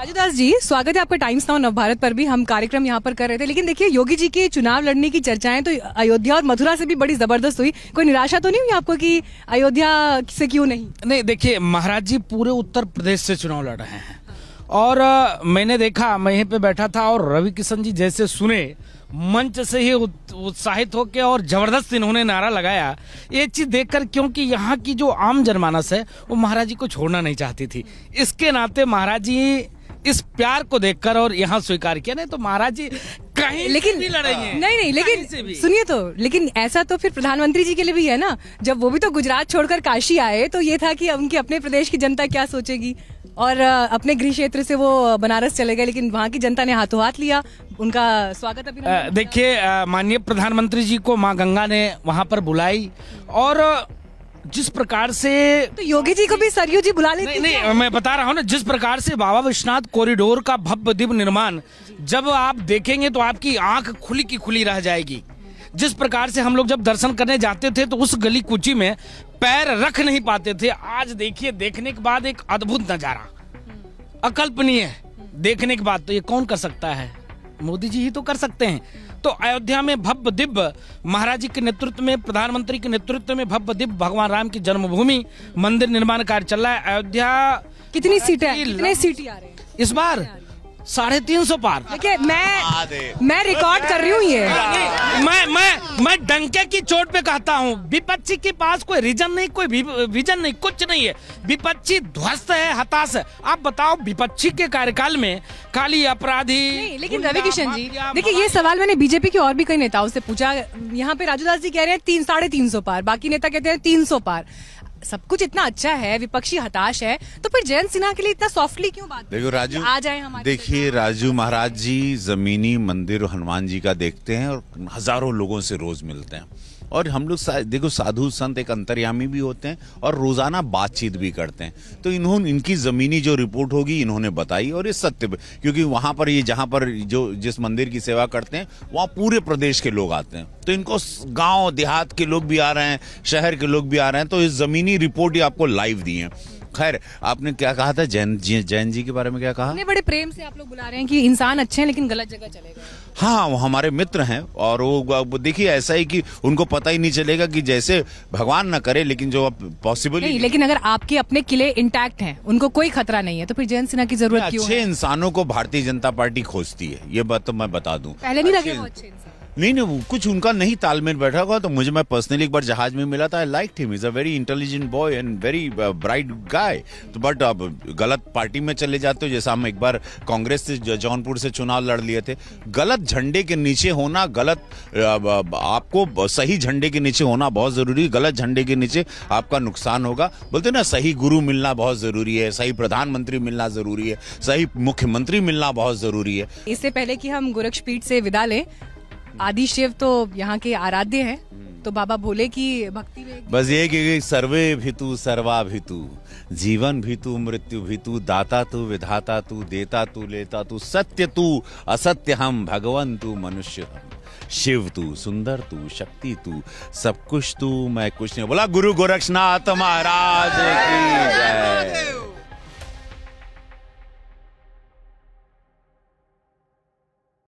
राजूदास जी स्वागत है आपका टाइम्स नाउ नवभारत पर भी हम कार्यक्रम यहाँ पर कर रहे थे लेकिन देखिए योगी जी के चुनाव लड़ने की चर्चाएं तो अयोध्या और मथुरा से भी बड़ी जबरदस्त हुई कोई निराशा तो नहीं हुई आपको कि अयोध्या से क्यों नहीं नहीं देखिए महाराज जी पूरे उत्तर प्रदेश से चुनाव लड़ रहे हैं और मैंने देखा मैं यहीं पे बैठा था और रवि किशन जी जैसे सुने मंच से ही उत्साहित होकर और जबरदस्त इन्होंने नारा लगाया ये चीज देखकर क्योंकि यहाँ की जो आम जनमानस है वो महाराज जी को छोड़ना नहीं चाहती थी इसके नाते महाराज जी इस प्यार को देखकर और यहाँ स्वीकार किया नहीं तो महाराज जी कहीं लेकिन भी लड़ेंगे नहीं हाँ। नहीं लेकिन सुनिए तो लेकिन ऐसा तो फिर प्रधानमंत्री जी के लिए भी है ना जब वो भी तो गुजरात छोड़कर काशी आए तो ये था कि उनकी अपने प्रदेश की जनता क्या सोचेगी और अपने गृह क्षेत्र से वो बनारस चले गए लेकिन वहाँ की जनता ने हाथों हाथ लिया उनका स्वागत अभी देखिए माननीय प्रधानमंत्री जी को माँ गंगा ने वहाँ पर बुलाई और जिस प्रकार से तो योगी जी को भी सरयू जी बुला लेते नहीं, नहीं मैं बता रहा हूँ ना जिस प्रकार से बाबा विश्वनाथ कॉरिडोर का भव्य दिव्य निर्माण जब आप देखेंगे तो आपकी आंख खुली की खुली रह जाएगी जिस प्रकार से हम लोग जब दर्शन करने जाते थे तो उस गली कुची में पैर रख नहीं पाते थे आज देखिए देखने के बाद एक अद्भुत नजारा अकल्पनीय देखने के बाद तो ये कौन कर सकता है मोदी जी ही तो कर सकते हैं तो अयोध्या में भव्य दिव्य महाराज जी के नेतृत्व में प्रधानमंत्री के नेतृत्व में भव्य दिव्य भगवान राम की जन्मभूमि मंदिर निर्माण कार्य चल रहा है अयोध्या कितनी सीटें कितने सीटें इस बार साढ़े तीन सौ पार देखिए मैं मैं रिकॉर्ड कर रही हूँ ये मैं मैं मैं डंके की चोट पे कहता हूँ विपक्षी के पास कोई रीजन नहीं कोई विजन नहीं कुछ नहीं है विपक्षी ध्वस्त है हताश है आप बताओ विपक्षी के कार्यकाल में खाली अपराधी लेकिन रवि किशन जी देखिए ये सवाल मैंने बीजेपी के और भी कई नेताओं से पूछा यहाँ पे राजू दास जी कह रहे हैं तीन साढ़े तीन सौ पार बाकी नेता कहते हैं तीन सौ पार सब कुछ इतना अच्छा है विपक्षी हताश है तो फिर जयंत सिन्हा के लिए इतना सॉफ्टली क्यों बात देखो राजू आ जाए हमारे देखिए राजू महाराज जी जमीनी मंदिर हनुमान जी का देखते हैं और हजारों लोगों से रोज मिलते हैं और हम लोग सा, देखो साधु संत एक अंतर्यामी भी होते हैं और रोज़ाना बातचीत भी करते हैं तो इन्होंने इनकी ज़मीनी जो रिपोर्ट होगी इन्होंने बताई और ये सत्य क्योंकि वहाँ पर ये जहाँ पर जो जिस मंदिर की सेवा करते हैं वहाँ पूरे प्रदेश के लोग आते हैं तो इनको गाँव देहात के लोग भी आ रहे हैं शहर के लोग भी आ रहे हैं तो इस ज़मीनी रिपोर्ट ये आपको लाइव दी है खैर आपने क्या कहा था जैन जी जैन जी के बारे में क्या कहा बड़े प्रेम से आप लोग बुला रहे हैं कि इंसान अच्छे हैं लेकिन गलत जगह चले गए हाँ वो हमारे मित्र हैं और वो देखिए ऐसा ही कि उनको पता ही नहीं चलेगा कि जैसे भगवान ना करे लेकिन जो अब पॉसिबल नहीं लेकिन अगर आपके अपने किले इंटैक्ट हैं उनको कोई खतरा नहीं है तो फिर जयंत सिन्हा की जरूरत क्यों अच्छे इंसानों को भारतीय जनता पार्टी खोजती है ये बात तो मैं बता दूँ पहले नहीं लगे अच्छे इंसान नहीं नहीं कुछ उनका नहीं तालमेल बैठा हुआ तो मुझे मैं पर्सनली एक बार जहाज में मिला था like him is a very intelligent boy and very bright guy तो बट अब गलत पार्टी में चले जाते हो जैसा हम एक बार कांग्रेस से जौनपुर से चुनाव लड़ लिए थे गलत झंडे के नीचे होना गलत uh, आपको सही झंडे के नीचे होना बहुत ज़रूरी है गलत झंडे के नीचे आपका नुकसान होगा बोलते ना सही गुरु मिलना बहुत ज़रूरी है सही प्रधानमंत्री मिलना ज़रूरी है सही मुख्यमंत्री मिलना बहुत ज़रूरी है इससे पहले कि हम गोरक्षपीठ से विदा लें आदि शिव तो यहाँ के आराध्य हैं हम्म। तो बाबा भोले की भक्ति में बस ये कि सर्वे भितु सर्वा भितु जीवन भितु मृत्यु भितु दाता तू विधाता तू देता तू लेता तू सत्य तू असत्य हम भगवान तू मनुष्य हम शिव तू सुंदर तू शक्ति तू सब कुछ तू मैं कुछ नहीं बोला गुरु गोरक्षनाथ महाराज